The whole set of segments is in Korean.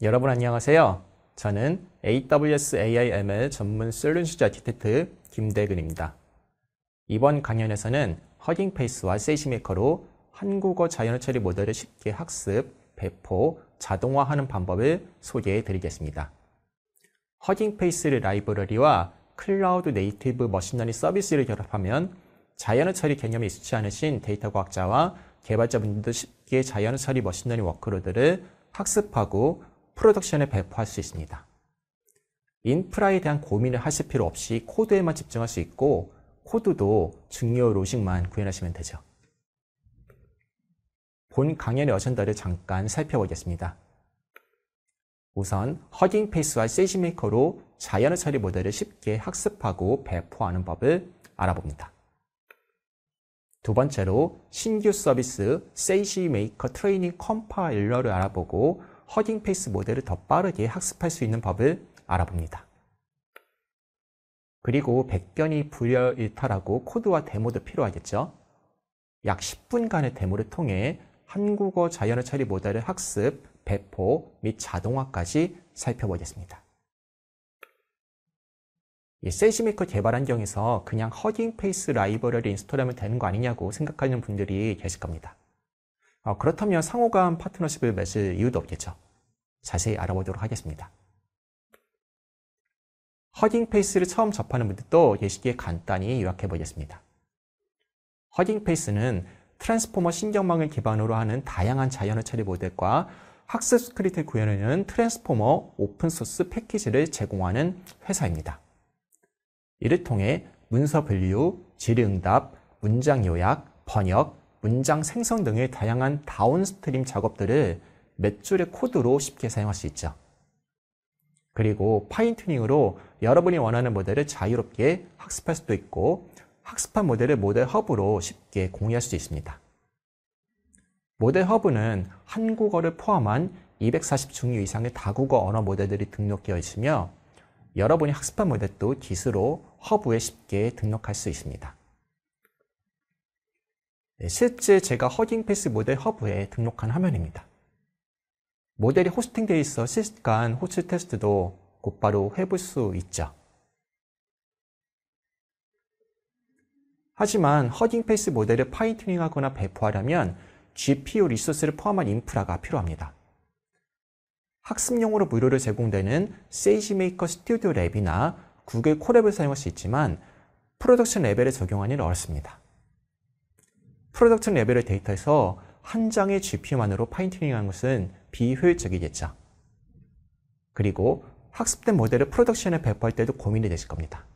여러분 안녕하세요. 저는 AWS AIML 전문 솔루션 아키텍트 김대근입니다. 이번 강연에서는 허깅페이스와 세이지메이커로 한국어 자연어 처리 모델을 쉽게 학습, 배포, 자동화하는 방법을 소개해 드리겠습니다. 허깅페이스 를 라이브러리와 클라우드 네이티브 머신러닝 서비스를 결합하면 자연어 처리 개념이 익숙치 않으신 데이터 과학자와 개발자분들도 쉽게 자연어 처리 머신러닝 워크로드를 학습하고 프로덕션에 배포할 수 있습니다. 인프라에 대한 고민을 하실 필요 없이 코드에만 집중할 수 있고 코드도 중요 로직만 구현하시면 되죠. 본 강연의 어젠다를 잠깐 살펴보겠습니다. 우선 허깅페이스와 세이지메이커로 자연의 처리 모델을 쉽게 학습하고 배포하는 법을 알아봅니다. 두 번째로 신규 서비스 세이시메이커 트레이닝 컴파일러를 알아보고 허깅페이스 모델을 더 빠르게 학습할 수 있는 법을 알아봅니다. 그리고 백변이 불여 일탈하고 코드와 데모도 필요하겠죠. 약 10분간의 데모를 통해 한국어 자연어 처리 모델의 학습, 배포 및 자동화까지 살펴보겠습니다. 세시메이커 개발 환경에서 그냥 허깅페이스 라이브러리 인스톨하면 되는 거 아니냐고 생각하는 분들이 계실 겁니다. 어, 그렇다면 상호간 파트너십을 맺을 이유도 없겠죠. 자세히 알아보도록 하겠습니다. 허깅페이스를 처음 접하는 분들도 예시기에 간단히 요약해보겠습니다. 허깅페이스는 트랜스포머 신경망을 기반으로 하는 다양한 자연어 처리 모델과 학습 스크립트를 구현하는 트랜스포머 오픈소스 패키지를 제공하는 회사입니다. 이를 통해 문서 분류, 질의응답, 문장 요약, 번역, 문장 생성 등의 다양한 다운스트림 작업들을 몇 줄의 코드로 쉽게 사용할 수 있죠. 그리고 파인튜닝으로 여러분이 원하는 모델을 자유롭게 학습할 수도 있고 학습한 모델을 모델 허브로 쉽게 공유할 수 있습니다. 모델 허브는 한국어를 포함한 240종류 이상의 다국어 언어 모델들이 등록되어 있으며 여러분이 학습한 모델도 기수로 허브에 쉽게 등록할 수 있습니다. 네, 실제 제가 허깅패스 모델 허브에 등록한 화면입니다. 모델이 호스팅되어 있어 실시간 호출 테스트도 곧바로 해볼 수 있죠. 하지만 허깅패스 모델을 파인튜닝하거나 배포하려면 GPU 리소스를 포함한 인프라가 필요합니다. 학습용으로 무료로 제공되는 세이지메이커 스튜디오 랩이나 구글 콜랩을 사용할 수 있지만 프로덕션 레벨에 적용하기는 어렵습니다. 프로덕션 레벨의 데이터에서 한 장의 GPU만으로 파인튜닝하는 것은 비효율적이겠죠. 그리고 학습된 모델을 프로덕션에 배포할 때도 고민이 되실 겁니다.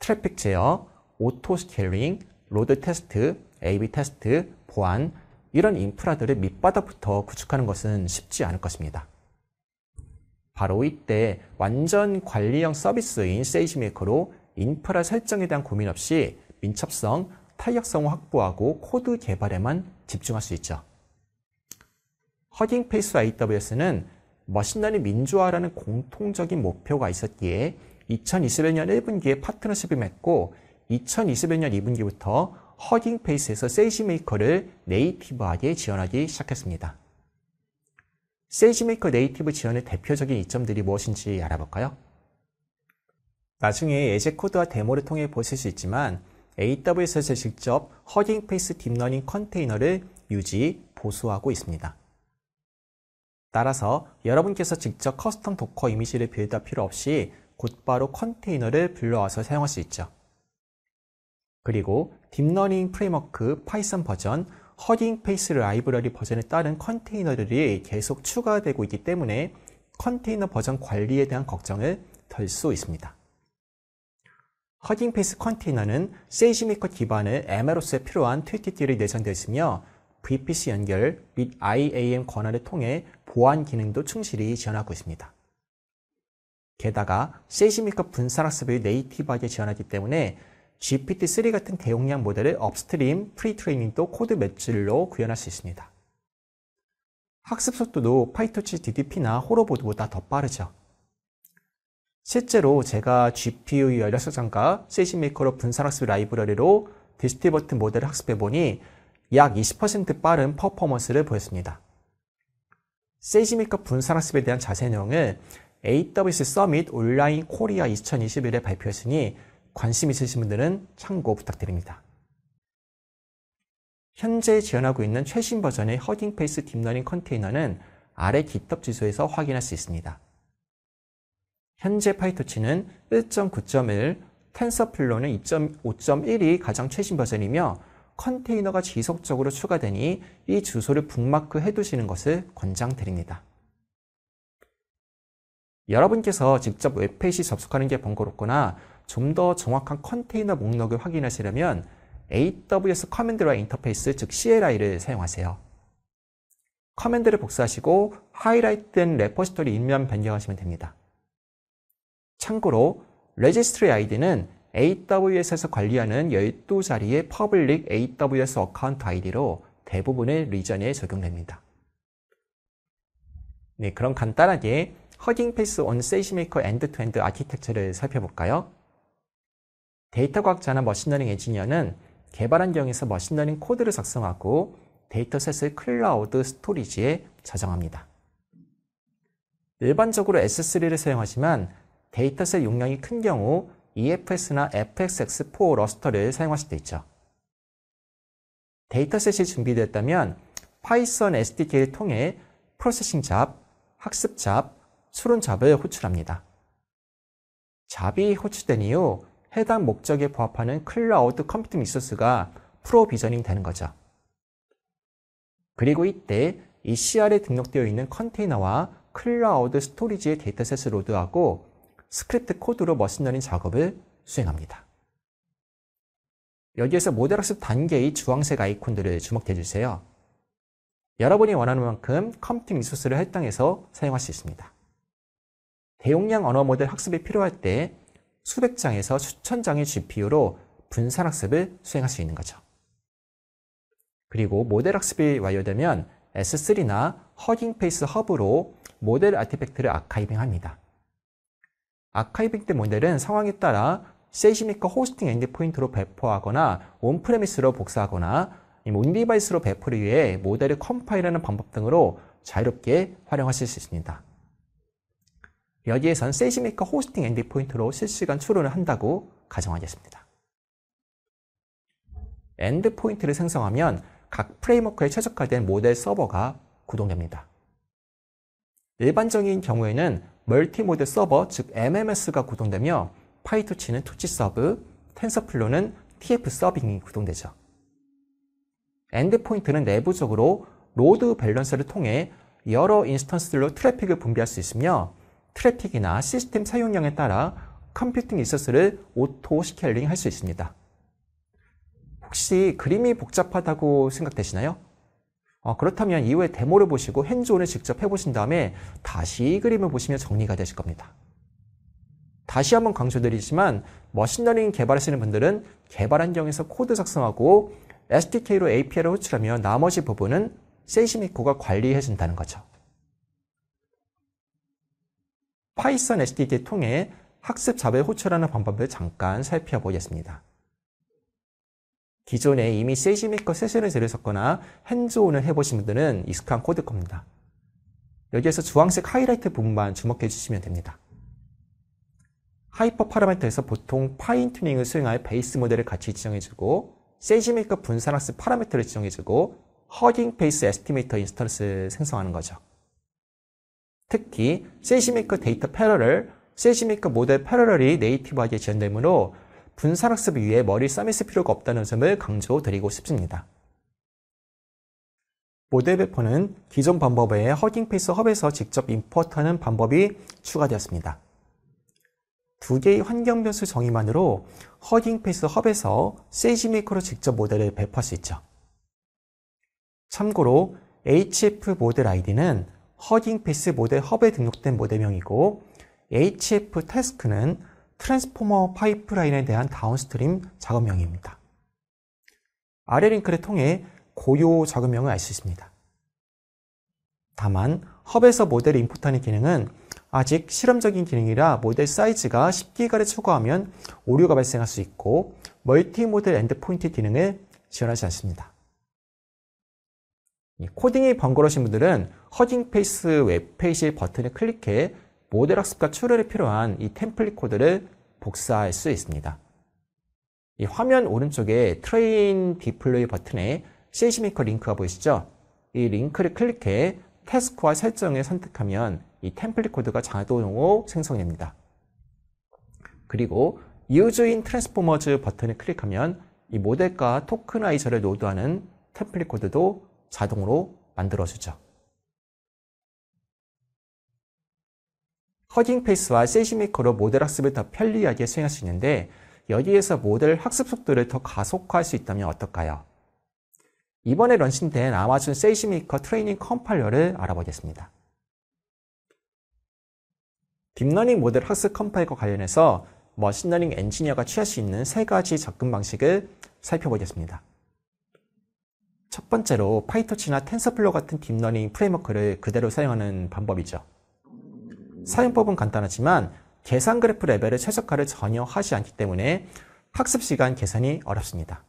트래픽 제어, 오토 스케일링, 로드 테스트, A-B 테스트, 보안, 이런 인프라들을 밑바닥부터 구축하는 것은 쉽지 않을 것입니다. 바로 이때 완전 관리형 서비스인 세이지메이커로 인프라 설정에 대한 고민 없이 민첩성, 탄력성을 확보하고 코드 개발에만 집중할 수 있죠. 허깅페이스와 AWS는 머신러닝 민주화라는 공통적인 목표가 있었기에 2021년 1분기에 파트너십을 맺고 2021년 2분기부터 허깅페이스에서 세이지메이커를 네이티브하게 지원하기 시작했습니다. 세이지메이커 네이티브 지원의 대표적인 이점들이 무엇인지 알아볼까요? 나중에 예제 코드와 데모를 통해 보실 수 있지만 AWS에서 직접 허깅페이스 딥러닝 컨테이너를 유지, 보수하고 있습니다. 따라서 여러분께서 직접 커스텀 도커 이미지를 빌드할 필요 없이 곧바로 컨테이너를 불러와서 사용할 수 있죠. 그리고 딥러닝 프레임워크 파이썬 버전 허깅페이스 라이브러리 버전에 따른 컨테이너들이 계속 추가되고 있기 때문에 컨테이너 버전 관리에 대한 걱정을 덜 수 있습니다. 허딩페이스 컨테이너는 세이지메이커 기반의 MLOS에 필요한 TTD를 내장되었으며 VPC 연결 및 IAM 권한을 통해 보안 기능도 충실히 지원하고 있습니다. 게다가 세이지메이커 분산학습을 네이티브하게 지원하기 때문에 GPT-3 같은 대용량 모델을 업스트림 프리트레이닝도 코드 매출로 구현할 수 있습니다. 학습 속도도 파이토치 DDP나 호로보드보다 더 빠르죠. 실제로 제가 GPU 연력성장과 CG메이커로 분산학습 라이브러리로 디스티버튼 모델을 학습해보니 약 20% 빠른 퍼포먼스를 보였습니다. 세이지메이커 분산학습에 대한 자세 내용은 AWS 서밋 온라인 코리아 2021에 발표했으니 관심 있으신 분들은 참고 부탁드립니다. 현재 지원하고 있는 최신 버전의 허딩페이스 딥러닝 컨테이너는 아래 GitHub 지소에서 확인할 수 있습니다. 현재 파이터치는 1.9.1, 텐서플로는 2.5.1이 가장 최신 버전이며 컨테이너가 지속적으로 추가되니 이 주소를 북마크 해두시는 것을 권장드립니다. 여러분께서 직접 웹페이지 접속하는 게 번거롭거나 좀 더 정확한 컨테이너 목록을 확인하시려면 AWS 커맨드 라인 인터페이스 즉 CLI를 사용하세요. 커맨드를 복사하시고 하이라이트된 레퍼지토리 인면 변경하시면 됩니다. 참고로 레지스트리 아이디는 AWS에서 관리하는 12자리의 퍼블릭 AWS 어카운트 아이디로 대부분의 리전에 적용됩니다. 네, 그럼 간단하게 허깅페이스 온 세이지메이커 엔드투엔드 아키텍처를 살펴볼까요? 데이터 과학자나 머신러닝 엔지니어는 개발 환경에서 머신러닝 코드를 작성하고 데이터셋을 클라우드 스토리지에 저장합니다. 일반적으로 S3를 사용하지만 데이터셋 용량이 큰 경우 EFS나 FXX4 러스터를 사용할 수도 있죠. 데이터셋이 준비되었다면 파이썬 SDK를 통해 프로세싱 잡, 학습 잡, 수론 잡을 호출합니다. 잡이 호출된 이후 해당 목적에 부합하는 클라우드 컴퓨팅 리소스가 프로비저닝 되는 거죠. 그리고 이때 ECR에 등록되어 있는 컨테이너와 클라우드 스토리지의 데이터셋을 로드하고 스크립트 코드로 머신러닝 작업을 수행합니다. 여기에서 모델학습 단계의 주황색 아이콘들을 주목해 주세요. 여러분이 원하는 만큼 컴퓨팅 리소스를 할당해서 사용할 수 있습니다. 대용량 언어 모델 학습이 필요할 때 수백 장에서 수천 장의 GPU로 분산 학습을 수행할 수 있는 거죠. 그리고 모델 학습이 완료되면 S3나 허깅페이스 허브로 모델 아티팩트를 아카이빙합니다. 아카이빙때 모델은 상황에 따라 세이시미커 호스팅 엔드포인트로 배포하거나 온프레미스로 복사하거나 온디바이스로 배포를 위해 모델을 컴파일하는 방법 등으로 자유롭게 활용하실 수 있습니다. 여기에선 세이시미커 호스팅 엔드포인트로 실시간 출원을 한다고 가정하겠습니다. 엔드포인트를 생성하면 각 프레임워크에 최적화된 모델 서버가 구동됩니다. 일반적인 경우에는 멀티모드 서버, 즉 MMS가 구동되며 파이토치는 토치 서브, 텐서플로는 TF 서빙이 구동되죠. 엔드포인트는 내부적으로 로드 밸런서를 통해 여러 인스턴스들로 트래픽을 분비할 수 있으며 트래픽이나 시스템 사용량에 따라 컴퓨팅 리소스를 오토 스케일링 할 수 있습니다. 혹시 그림이 복잡하다고 생각되시나요? 어, 그렇다면 이후에 데모를 보시고 핸즈온을 직접 해보신 다음에 다시 그림을 보시면 정리가 되실 겁니다. 다시 한번 강조드리지만 머신러닝 개발하시는 분들은 개발 환경에서 코드 작성하고 SDK로 API를 호출하며 나머지 부분은 세시미코가 관리해준다는 거죠. 파이썬 SDK 통해 학습 자료 호출하는 방법을 잠깐 살펴보겠습니다. 기존에 이미 세시메이커 세션을 들으셨거나 핸즈온을 해보신 분들은 익숙한 코드 겁니다. 여기에서 주황색 하이라이트 부분만 주목해 주시면 됩니다. 하이퍼 파라미터에서 보통 파인 튜닝을 수행할 베이스 모델을 같이 지정해주고 세시메이커분산학스 파라미터를 지정해주고 허깅 페이스 에스티메이터 인스턴스 생성하는 거죠. 특히 세시메이커 데이터 패러럴, 세시메이커 모델 패러럴이 네이티브하게 지원되므로 분산학습 위에 머리를 써매실 필요가 없다는 점을 강조드리고 싶습니다. 모델 배포는 기존 방법 외에 허깅페이스 헙에서 직접 임포트하는 방법이 추가되었습니다. 두 개의 환경 변수 정의만으로 허깅페이스 헙에서 세이지메이커로 직접 모델을 배포할 수 있죠. 참고로 HF 모델 아이디는 허깅페이스 모델 헙에 등록된 모델명이고 HF 테스크는 트랜스포머 파이프라인에 대한 다운스트림 작업명입니다. 아래 링크를 통해 고요 작업명을 알 수 있습니다. 다만 허브에서 모델을 임포트하는 기능은 아직 실험적인 기능이라 모델 사이즈가 10기가를 초과하면 오류가 발생할 수 있고 멀티 모델 엔드포인트 기능을 지원하지 않습니다. 코딩이 번거로우신 분들은 허딩페이스 웹페이지 버튼을 클릭해 모델 학습과 추론에 필요한 이 템플릿 코드를 복사할 수 있습니다. 이 화면 오른쪽에 트레인 디플레이 버튼에 CC메이커 링크가 보이시죠? 이 링크를 클릭해 태스크와 설정을 선택하면 이 템플릿 코드가 자동으로 생성됩니다. 그리고 Use in t r a n s 버튼을 클릭하면 이 모델과 토크나이저를 노드하는 템플릿 코드도 자동으로 만들어주죠. 허깅페이스와 세시미커로 모델 학습을 더 편리하게 수행할 수 있는데 여기에서 모델 학습 속도를 더 가속화할 수 있다면 어떨까요? 이번에 런칭된 아마존 세이시메이커 트레이닝 컴파일러를 알아보겠습니다. 딥러닝 모델 학습 컴파일과 관련해서 머신러닝 엔지니어가 취할 수 있는 세 가지 접근 방식을 살펴보겠습니다. 첫 번째로 파이터치나 텐서플로 같은 딥러닝 프레임워크를 그대로 사용하는 방법이죠. 사용법은 간단하지만 계산 그래프 레벨의 최적화를 전혀 하지 않기 때문에 학습 시간 계산이 어렵습니다.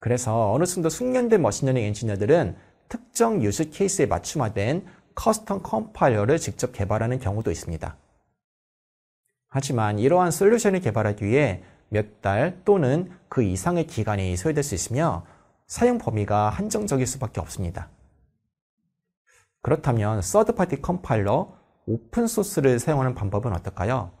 그래서 어느 정도 숙련된 머신러닝 엔지니어들은 특정 유스 케이스에 맞춤화된 커스텀 컴파일러를 직접 개발하는 경우도 있습니다. 하지만 이러한 솔루션을 개발하기 위해 몇 달 또는 그 이상의 기간이 소요될 수 있으며 사용 범위가 한정적일 수밖에 없습니다. 그렇다면 서드파티 컴파일러 오픈소스를 사용하는 방법은 어떨까요?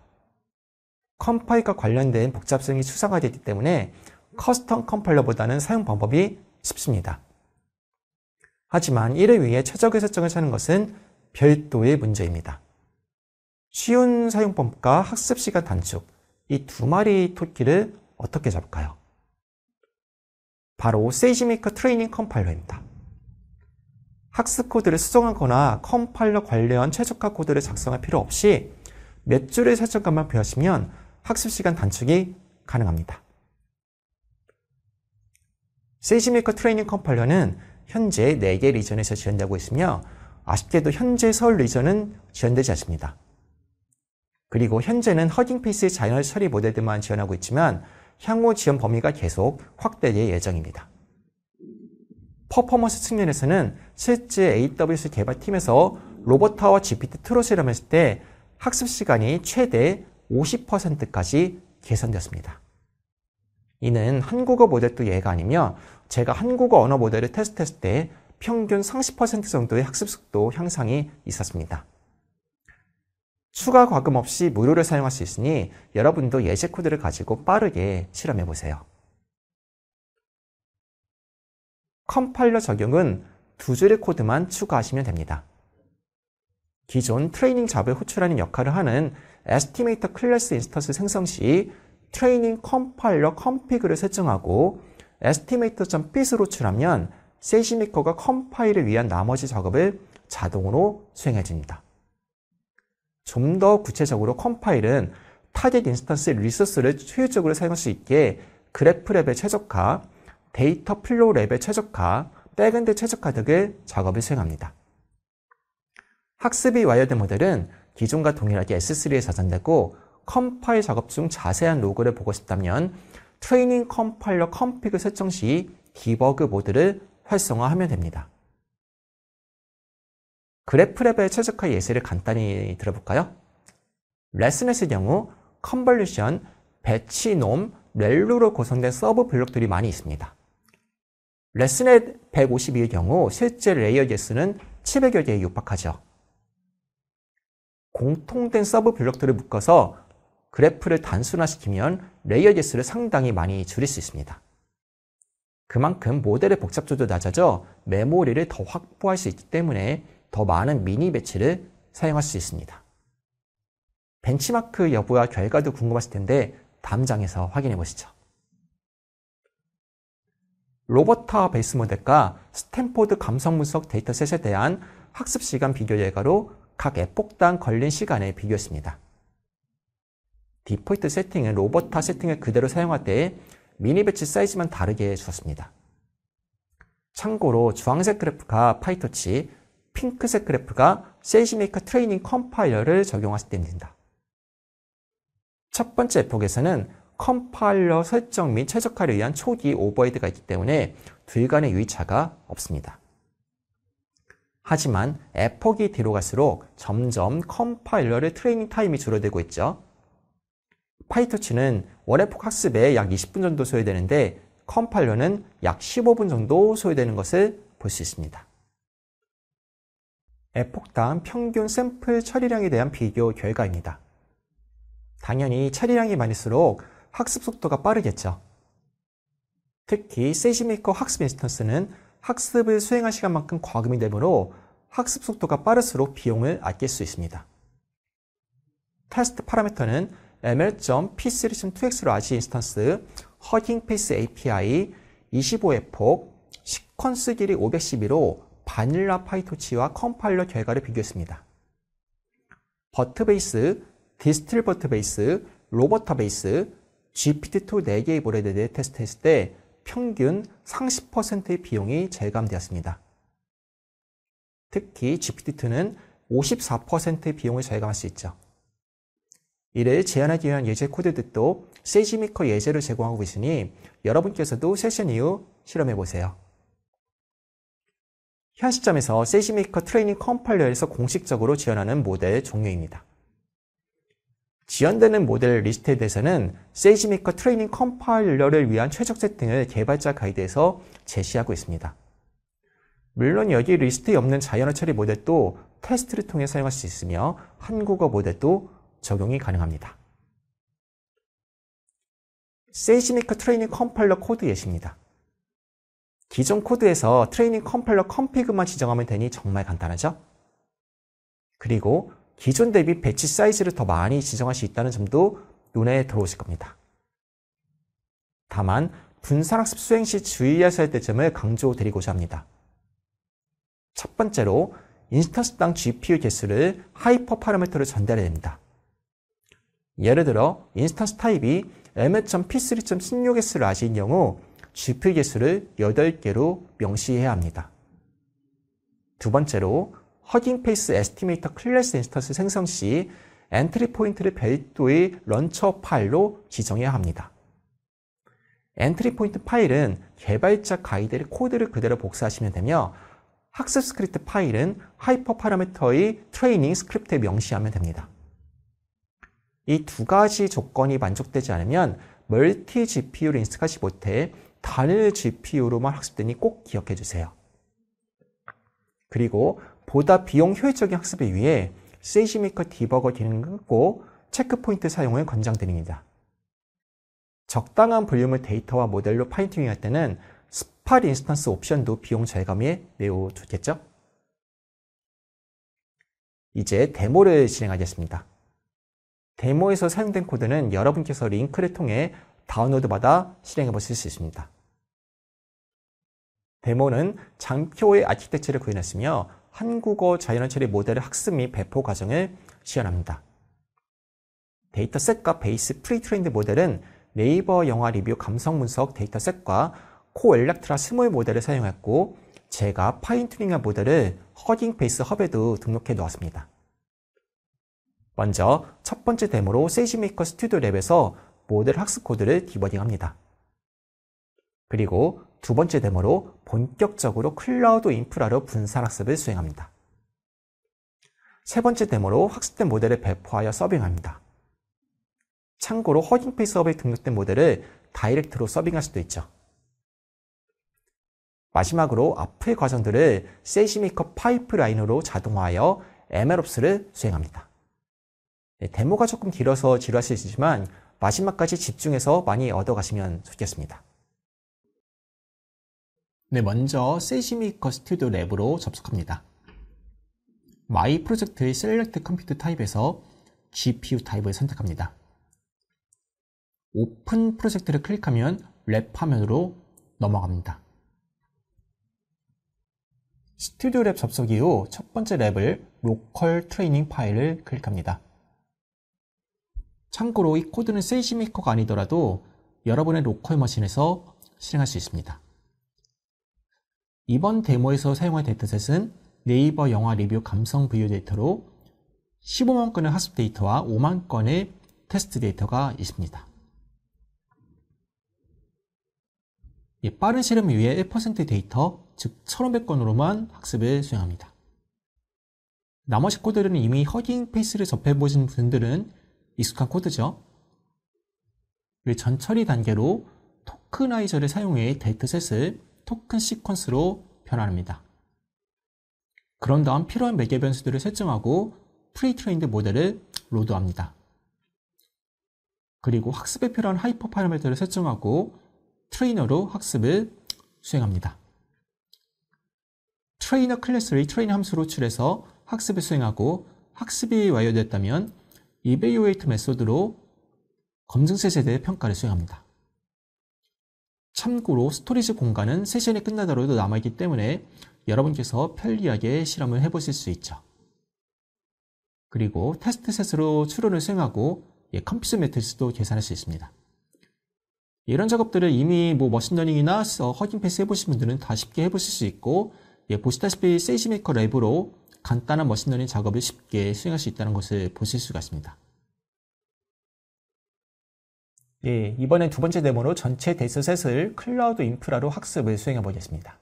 컴파일과 관련된 복잡성이 수상화되기 때문에 커스텀 컴파일러보다는 사용 방법이 쉽습니다. 하지만 이를 위해 최적의 설정을 찾는 것은 별도의 문제입니다. 쉬운 사용법과 학습시간 단축, 이 두 마리 토끼를 어떻게 잡을까요? 바로 세이지메이커 트레이닝 컴파일러입니다. 학습 코드를 수정하거나 컴파일러 관련 최적화 코드를 작성할 필요 없이 몇 줄의 설정값만 배우시면 학습 시간 단축이 가능합니다. 세이지메이커 트레이닝 컴파일러는 현재 4개 리전에서 지원되고 있으며 아쉽게도 현재 서울 리전은 지원되지 않습니다. 그리고 현재는 허깅페이스 자연을 처리 모델들만 지원하고 있지만 향후 지원 범위가 계속 확대될 예정입니다. 퍼포먼스 측면에서는 실제 AWS 개발팀에서 로버타워 GPT 트로 실험했을 때 학습 시간이 최대 50%까지 개선되었습니다. 이는 한국어 모델도 예가 아니며 제가 한국어 언어 모델을 테스트했을 때 평균 30% 정도의 학습 속도 향상이 있었습니다. 추가 과금 없이 무료를 사용할 수 있으니 여러분도 예제 코드를 가지고 빠르게 실험해 보세요. 컴파일러 적용은 두 줄의 코드만 추가하시면 됩니다. 기존 트레이닝 잡을 호출하는 역할을 하는 에스티메이터 클래스 인스턴스 생성 시 트레이닝 컴파일러 컴피그를 설정하고 estimator.bit으로 호출하면 세시미커가 컴파일을 위한 나머지 작업을 자동으로 수행해 줍니다. 좀 더 구체적으로 컴파일은 타겟 인스턴스 의 리소스를 효율적으로 사용할 수 있게 그래프랩의 최적화, 데이터 플로우 랩의 최적화, 백엔드 최적화 등을 작업을 수행합니다. 학습이 완료된 모델은 기존과 동일하게 S3에 저장되고 컴파일 작업 중 자세한 로그를 보고 싶다면 트레이닝 컴파일러 컴피그 설정 시 디버그 모드를 활성화하면 됩니다. 그래프랩의 최적화 예시를 간단히 들어볼까요? 레슨넷의 경우 컨벌루션, 배치놈, 렐루로 구성된 서브 블록들이 많이 있습니다. 레스넷 152의 경우 실제 레이어 개수는 700여 개에 육박하죠. 공통된 서브 블록들을 묶어서 그래프를 단순화시키면 레이어 개수를 상당히 많이 줄일 수 있습니다. 그만큼 모델의 복잡도도 낮아져 메모리를 더 확보할 수 있기 때문에 더 많은 미니 배치를 사용할 수 있습니다. 벤치마크 여부와 결과도 궁금하실 텐데 다음 장에서 확인해 보시죠. 로버타 베이스 모델과 스탠포드 감성 분석 데이터셋에 대한 학습 시간 비교 예가로 각 에폭당 걸린 시간에 비교했습니다. 디포이트 세팅은 로버타 세팅을 그대로 사용할 때 미니 배치 사이즈만 다르게 주었습니다. 참고로 주황색 그래프가 파이터치, 핑크색 그래프가 세이지메이커 트레이닝 컴파일러를 적용하실 때입니다. 첫 번째 에폭에서는 컴파일러 설정 및 최적화를 위한 초기 오버헤드가 있기 때문에 둘간의 유의차가 없습니다. 하지만 에폭이 뒤로 갈수록 점점 컴파일러를 트레이닝 타임이 줄어들고 있죠. 파이터치는 원에폭 학습에 약 20분 정도 소요되는데 컴파일러는 약 15분 정도 소요되는 것을 볼 수 있습니다. 에폭당 평균 샘플 처리량에 대한 비교 결과입니다. 당연히 처리량이 많을수록 학습 속도가 빠르겠죠. 특히 세시메이커 학습 인스턴스는 학습을 수행한 시간만큼 과금이 되므로 학습 속도가 빠를수록 비용을 아낄 수 있습니다. 테스트 파라미터는 ml.p3.2x로 아지 인스턴스 허깅페이스 API 25의 폭 시퀀스 길이 512로 바닐라 파이토치와 컴파일러 결과를 비교했습니다. 버트베이스, 디스트리버트베이스, 로버터베이스, GPT-2 4개의 모델에 대해 테스트했을 때 평균 30%의 비용이 절감되었습니다. 특히 GPT-2는 54%의 비용을 절감할 수 있죠. 이를 제한하기 위한 예제 코드들도 세지미커 예제를 제공하고 있으니 여러분께서도 세션 이후 실험해보세요. 현 시점에서 세지미커 트레이닝 컴파일러에서 공식적으로 지원하는 모델 종류입니다. 지연되는 모델 리스트에 대해서는 세이지메이커 트레이닝 컴파일러를 위한 최적 세팅을 개발자 가이드에서 제시하고 있습니다. 물론 여기 리스트에 없는 자연어 처리 모델도 테스트를 통해 사용할 수 있으며 한국어 모델도 적용이 가능합니다. 세이지메이커 트레이닝 컴파일러 코드 예시입니다. 기존 코드에서 트레이닝 컴파일러 컴피그만 지정하면 되니 정말 간단하죠? 그리고 기존 대비 배치 사이즈를 더 많이 지정할 수 있다는 점도 눈에 들어오실 겁니다. 다만 분산학습 수행 시 주의하셔야 할 때점을 강조드리고자 합니다. 첫 번째로 인스턴스당 GPU 개수를 하이퍼 파라미터로 전달해야 됩니다. 예를 들어 인스턴스 타입이 m.p3.16s를 아시인 경우 GPU 개수를 8개로 명시해야 합니다. 두 번째로 허깅페이스 에스티메이터 클래스 인스턴스 생성 시 엔트리 포인트를 별도의 런처 파일로 지정해야 합니다. 엔트리 포인트 파일은 개발자 가이드의 코드를 그대로 복사하시면 되며 학습 스크립트 파일은 하이퍼 파라미터의 트레이닝 스크립트에 명시하면 됩니다. 이 두 가지 조건이 만족되지 않으면 멀티 GPU 인스타지 못해 단일 GPU로만 학습되니 꼭 기억해 주세요. 그리고 보다 비용 효율적인 학습을 위해 세이지메이커 디버거 기능을 끄고 체크포인트 사용을 권장드립니다. 적당한 볼륨을 데이터와 모델로 파인팅할 때는 스팟 인스턴스 옵션도 비용 절감에 매우 좋겠죠? 이제 데모를 진행하겠습니다. 데모에서 사용된 코드는 여러분께서 링크를 통해 다운로드받아 실행해 보실 수 있습니다. 데모는 장표의 아키텍처를 구현했으며 한국어 자연어 처리 모델의 학습 및 배포 과정을 시연합니다. 데이터셋과 베이스 프리트레인드 모델은 네이버 영화 리뷰 감성 분석 데이터셋과 코엘렉트라 스몰 모델을 사용했고 제가 파인튜닝한 모델을 허깅페이스 허베도 등록해 놓았습니다. 먼저 첫 번째 데모로 세이지메이커 스튜디오 랩에서 모델 학습 코드를 디버딩합니다 그리고 두 번째 데모로 본격적으로 클라우드 인프라로 분산학습을 수행합니다. 세 번째 데모로 학습된 모델을 배포하여 서빙합니다. 참고로 허딩페이 서버에 등록된 모델을 다이렉트로 서빙할 수도 있죠. 마지막으로 앞의 과정들을 세이시미컵 파이프라인으로 자동화하여 MLOps를 수행합니다. 네, 데모가 조금 길어서 지루할 수 있지만 마지막까지 집중해서 많이 얻어가시면 좋겠습니다. 네, 먼저 세시미커 스튜디오 랩으로 접속합니다. 마이 프로젝트의 셀렉트 컴퓨터 타입에서 GPU 타입을 선택합니다. 오픈 프로젝트를 클릭하면 랩 화면으로 넘어갑니다. 스튜디오 랩 접속 이후 첫 번째 랩을 로컬 트레이닝 파일을 클릭합니다. 참고로 이 코드는 세이시미커가 아니더라도 여러분의 로컬 머신에서 실행할 수 있습니다. 이번 데모에서 사용할 데이터셋은 네이버 영화 리뷰 감성 부유 데이터로 15만 건의 학습 데이터와 5만 건의 테스트 데이터가 있습니다. 예, 빠른 실험 이후에 1% 데이터, 즉 1,500건으로만 학습을 수행합니다. 나머지 코드들은 이미 허깅 페이스를 접해보신 분들은 익숙한 코드죠. 전처리 단계로 토크나이저를 사용해 데이터셋을 토큰 시퀀스로 변환합니다. 그런 다음 필요한 매개 변수들을 설정하고 프리트레인드 모델을 로드합니다. 그리고 학습에 필요한 하이퍼 파라미터를 설정하고 트레이너로 학습을 수행합니다. 트레이너 클래스를 트레이너 함수로 출해서 학습을 수행하고 학습이 완료되었다면 이베이웨이트 메소드로 검증세 세대의 평가를 수행합니다. 참고로 스토리지 공간은 세션이 끝나더라도 남아있기 때문에 여러분께서 편리하게 실험을 해보실 수 있죠. 그리고 테스트셋으로 추론을 수행하고 예, 컴퓨터 매트리스도 계산할 수 있습니다. 이런 작업들을 이미 뭐 머신러닝이나 허깅패스 해보신 분들은 다 쉽게 해보실 수 있고 예, 보시다시피 세이지메이커 랩으로 간단한 머신러닝 작업을 쉽게 수행할 수 있다는 것을 보실 수가 있습니다. 예, 이번에두 번째 데모로 전체 데스셋을 클라우드 인프라로 학습을 수행해 보겠습니다.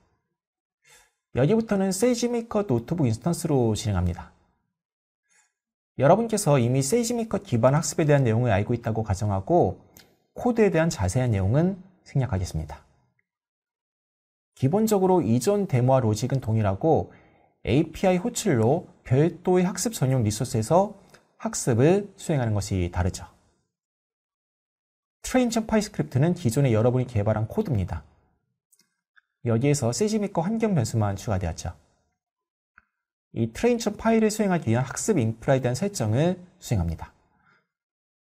여기부터는 세이지메이커 노트북 인스턴스로 진행합니다. 여러분께서 이미 세이지메이커 기반 학습에 대한 내용을 알고 있다고 가정하고 코드에 대한 자세한 내용은 생략하겠습니다. 기본적으로 이전 데모와 로직은 동일하고 API 호출로 별도의 학습 전용 리소스에서 학습을 수행하는 것이 다르죠. 트레인층 파이스크립트는 기존에 여러분이 개발한 코드입니다. 여기에서 세지믹과 환경 변수만 추가되었죠. 이 트레인층 파일을 수행하기 위한 학습 인프라에 대한 설정을 수행합니다.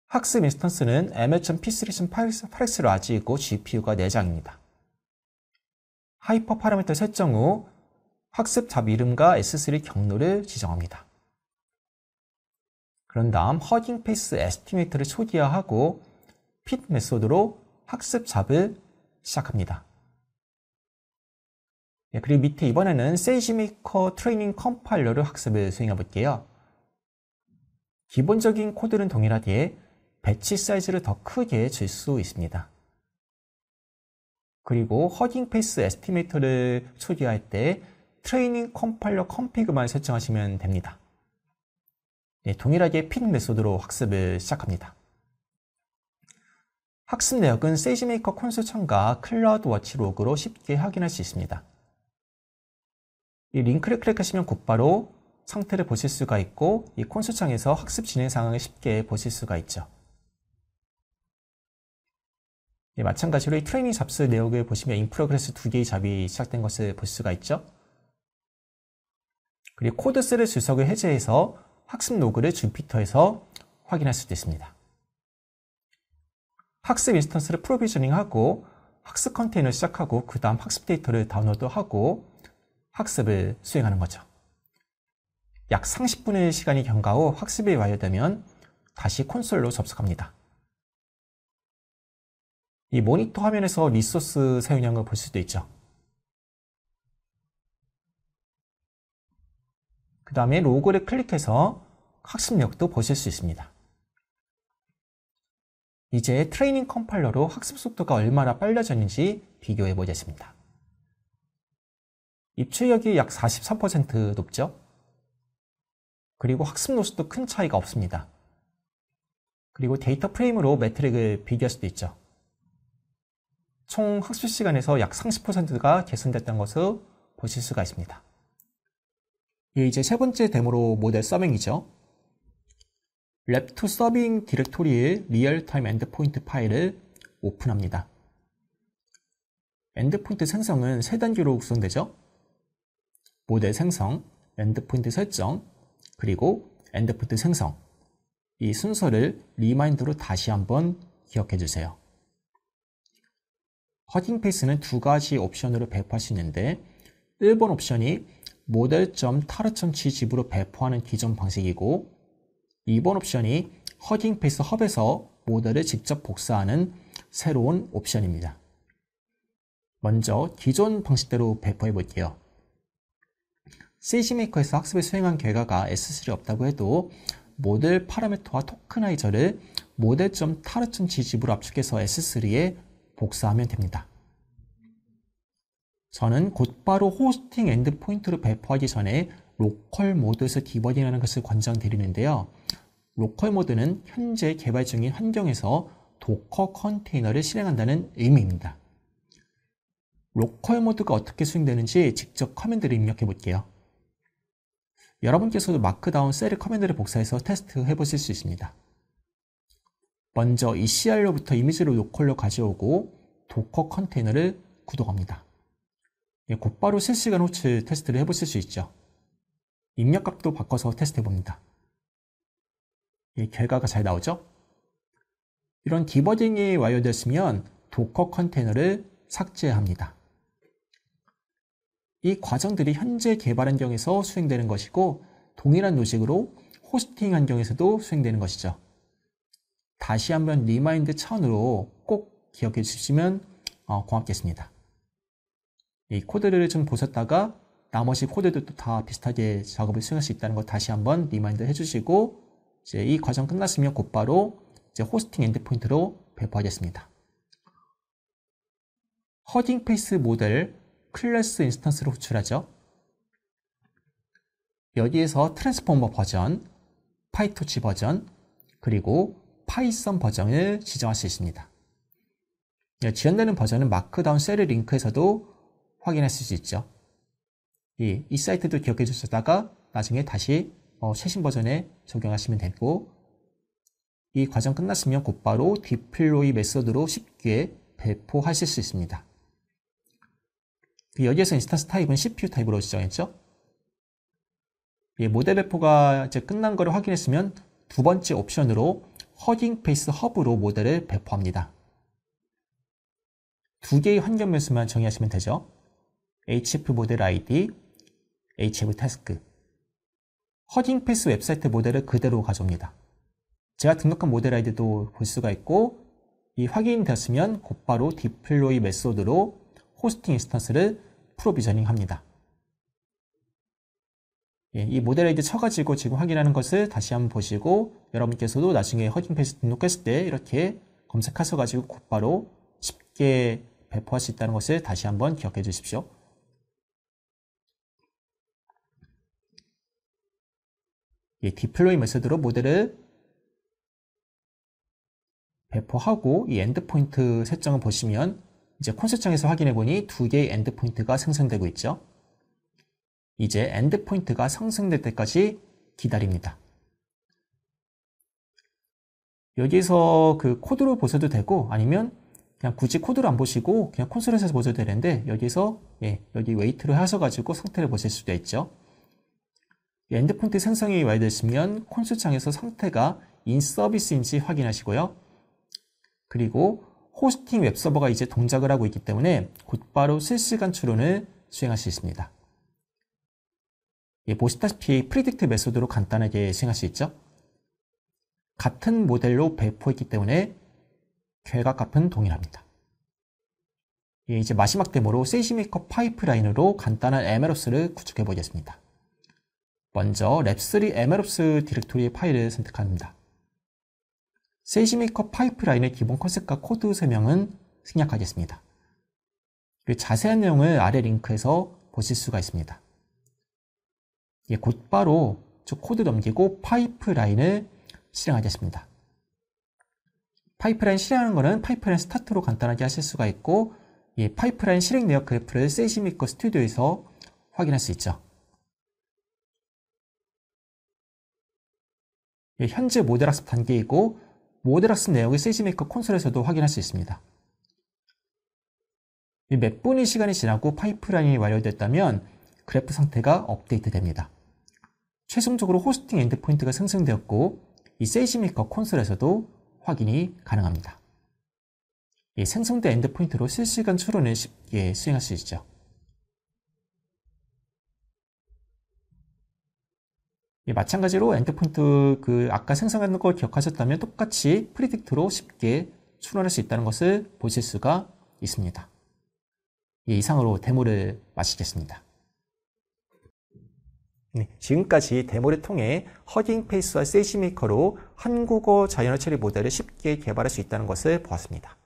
학습 인스턴스는 ml.p3.8x로 아지이고 GPU가 내장입니다 네 하이퍼 파라미터 설정 후 학습 잡 이름과 S3 경로를 지정합니다. 그런 다음 허깅 페이스 에스티메이터를 초기화하고 핏 메소드로 학습 잡을 시작합니다. 네, 그리고 밑에 이번에는 세이지메이커 트레이닝 컴파일러를 학습을 수행해 볼게요. 기본적인 코드는 동일하기 배치 사이즈를 더 크게 줄 수 있습니다. 그리고 허깅 페이스 에스티메이터를 초기화할 때 트레이닝 컴파일러 컴피그만 설정하시면 됩니다. 네, 동일하게 핀 메소드로 학습을 시작합니다. 학습 내역은 세이지메이커 콘솔 창과 클라우드 워치 로그로 쉽게 확인할 수 있습니다. 이 링크를 클릭하시면 곧바로 상태를 보실 수가 있고 이 콘솔 창에서 학습 진행 상황을 쉽게 보실 수가 있죠. 예, 마찬가지로 이 트레이닝 잡스 내역을 보시면 인프로그레스 두 개의 잡이 시작된 것을 볼 수가 있죠. 그리고 코드 쓰를 주석을 해제해서 학습 로그를 주피터에서 확인할 수도 있습니다. 학습 인스턴스를 프로비저닝하고 학습 컨테이너 를 시작하고 그 다음 학습 데이터를 다운로드하고 학습을 수행하는 거죠. 약 30분의 시간이 경과 후 학습이 완료되면 다시 콘솔로 접속합니다. 이 모니터 화면에서 리소스 사용량을 볼 수도 있죠. 그 다음에 로고를 클릭해서 학습력도 보실 수 있습니다. 이제 트레이닝 컴파일러로 학습 속도가 얼마나 빨라졌는지 비교해 보겠습니다. 입출력이 약 43% 높죠? 그리고 학습 노스도 큰 차이가 없습니다. 그리고 데이터 프레임으로 매트릭을 비교할 수도 있죠. 총 학습 시간에서 약 30%가 개선됐다는 것을 보실 수가 있습니다. 이제 세 번째 데모로 모델 서밍이죠. 랩2 서빙 디렉토리의 리얼타임 엔드포인트 파일을 오픈합니다. 엔드포인트 생성은 세 단계로 구성되죠. 모델 생성, 엔드포인트 설정, 그리고 엔드포인트 생성. 이 순서를 리마인드로 다시 한번 기억해 주세요. 허깅 페이스는 두 가지 옵션으로 배포할 수 있는데 1번 옵션이 모델.타르.g 집으로 배포하는 기존 방식이고 2번 옵션이 허깅페이스 헙에서 모델을 직접 복사하는 새로운 옵션입니다. 먼저 기존 방식대로 배포해 볼게요. CG메이커에서 학습에 수행한 결과가 S3에 없다고 해도 모델 파라메터와 토크나이저를 모델.타르.지집으로 압축해서 S3에 복사하면 됩니다. 저는 곧바로 호스팅 엔드포인트를 배포하기 전에 로컬 모드에서 디버깅하는 것을 권장드리는데요. 로컬 모드는 현재 개발 중인 환경에서 도커 컨테이너를 실행한다는 의미입니다. 로컬 모드가 어떻게 수행되는지 직접 커맨드를 입력해 볼게요. 여러분께서도 마크다운 셀의 커맨드를 복사해서 테스트해 보실 수 있습니다. 먼저 ECR로부터 이미지를 로컬로 가져오고 도커 컨테이너를 구독합니다. 예, 곧바로 실시간 호출 테스트를 해보실 수 있죠. 입력값도 바꿔서 테스트해 봅니다. 예, 결과가 잘 나오죠? 이런 디버딩이 완료됐으면 도커 컨테이너를 삭제합니다. 이 과정들이 현재 개발 환경에서 수행되는 것이고 동일한 노식으로 호스팅 환경에서도 수행되는 것이죠. 다시 한번 리마인드 차원으로 꼭 기억해 주시면 어, 고맙겠습니다. 이 코드를 좀 보셨다가 나머지 코드들도 다 비슷하게 작업을 수행할 수 있다는 걸 다시 한번 리마인드 해주시고 이제 이 과정 끝났으면 곧바로 이제 호스팅 엔드포인트로 배포하겠습니다. 허딩 페이스 모델 클래스 인스턴스로 호출하죠. 여기에서 트랜스포머 버전, 파이토치 버전, 그리고 파이썬 버전을 지정할 수 있습니다. 예, 지연되는 버전은 마크다운 셀을 링크에서도 확인하실 수 있죠. 예, 이 사이트도 기억해 주셨다가 나중에 다시 어, 최신 버전에 적용하시면 되고 이 과정 끝났으면 곧바로 디플로이 메서드로 쉽게 배포하실 수 있습니다. 그 여기에서 인스턴스 타입은 CPU 타입으로 지정했죠. 예, 모델 배포가 이제 끝난 것을 확인했으면 두 번째 옵션으로 허깅페이스 허브로 모델을 배포합니다. 두 개의 환경 변수만 정의하시면 되죠. hf 모델 id, HF 태스크. 허딩 패스 웹사이트 모델을 그대로 가져옵니다. 제가 등록한 모델 아이디도 볼 수가 있고 이 확인되었으면 곧바로 디플로이 메소드로 호스팅 인스턴스를 프로비저닝 합니다. 예, 이 모델 아이디 쳐가지고 지금 확인하는 것을 다시 한번 보시고 여러분께서도 나중에 허딩 패스 등록했을 때 이렇게 검색하셔가지고 곧바로 쉽게 배포할 수 있다는 것을 다시 한번 기억해 주십시오. 이 디플로이 메서드로 모델을 배포하고 이 엔드포인트 설정을 보시면 이제 콘셉트창에서 확인해 보니 두 개의 엔드포인트가 생성되고 있죠. 이제 엔드포인트가 상승될 때까지 기다립니다. 여기서 그 코드로 보셔도 되고 아니면 그냥 굳이 코드를 안 보시고 그냥 콘솔에서 보셔도 되는데 여기서 예, 여기 웨이트를 하셔가지고 상태를 보실 수도 있죠. 엔드포인트 생성이 완료됐으면 콘솔창에서 상태가 인 서비스인지 확인하시고요. 그리고 호스팅 웹서버가 이제 동작을 하고 있기 때문에 곧바로 실시간 추론을 수행할 수 있습니다. 예, 보시다시피 프리딕트 메소드로 간단하게 수행할 수 있죠. 같은 모델로 배포했기 때문에 결과값은 동일합니다. 예, 이제 마지막 데모로 세이시메이커 파이프라인으로 간단한 에메로스를 구축해 보겠습니다. 먼저 랩3 MLOps 디렉토리의 파일을 선택합니다. 세이지메커 파이프라인의 기본 컨셉과 코드 설명은 생략하겠습니다. 그리고 자세한 내용을 아래 링크에서 보실 수가 있습니다. 예, 곧바로 저 코드 넘기고 파이프라인을 실행하겠습니다. 파이프라인 실행하는 것은 파이프라인 스타트로 간단하게 하실 수가 있고 예, 파이프라인 실행 내역 그래프를 세이지메커 스튜디오에서 확인할 수 있죠. 예, 현재 모델 학습 단계이고 모델 학습 내용이 세이지메이커 콘솔에서도 확인할 수 있습니다. 몇 분의 시간이 지나고 파이프라인이 완료됐다면 그래프 상태가 업데이트 됩니다. 최종적으로 호스팅 엔드포인트가 생성되었고 이세이시메이커 콘솔에서도 확인이 가능합니다. 이 생성된 엔드포인트로 실시간 추론을 쉽게 예, 수행할 수 있죠. 예, 마찬가지로 엔터포인트그 아까 생성하는걸 기억하셨다면 똑같이 프리딕트로 쉽게 추론할 수 있다는 것을 보실 수가 있습니다. 예, 이상으로 데모를 마치겠습니다. 네, 지금까지 데모를 통해 허깅페이스와 세시메이커로 한국어 자연어 처리 모델을 쉽게 개발할 수 있다는 것을 보았습니다.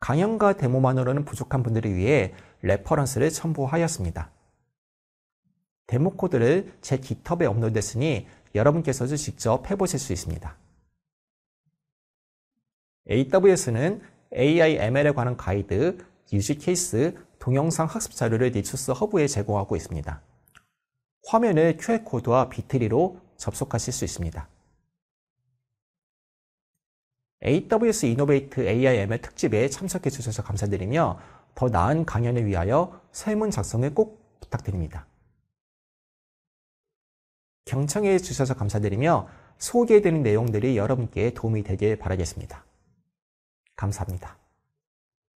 강연과 데모만으로는 부족한 분들을 위해 레퍼런스를 첨부하였습니다. 데모 코드를 제 g i t h u b 에 업로드했으니 여러분께서도 직접 해보실 수 있습니다. AWS는 AI ML에 관한 가이드, 유지 케이스, 동영상 학습 자료를 니추스 허브에 제공하고 있습니다. 화면을 QR코드와 비트리로 접속하실 수 있습니다. AWS 이노베이트 AI ML 특집에 참석해 주셔서 감사드리며 더 나은 강연을 위하여 설문 작성을 꼭 부탁드립니다. 경청해 주셔서 감사드리며 소개되는 내용들이 여러분께 도움이 되길 바라겠습니다. 감사합니다.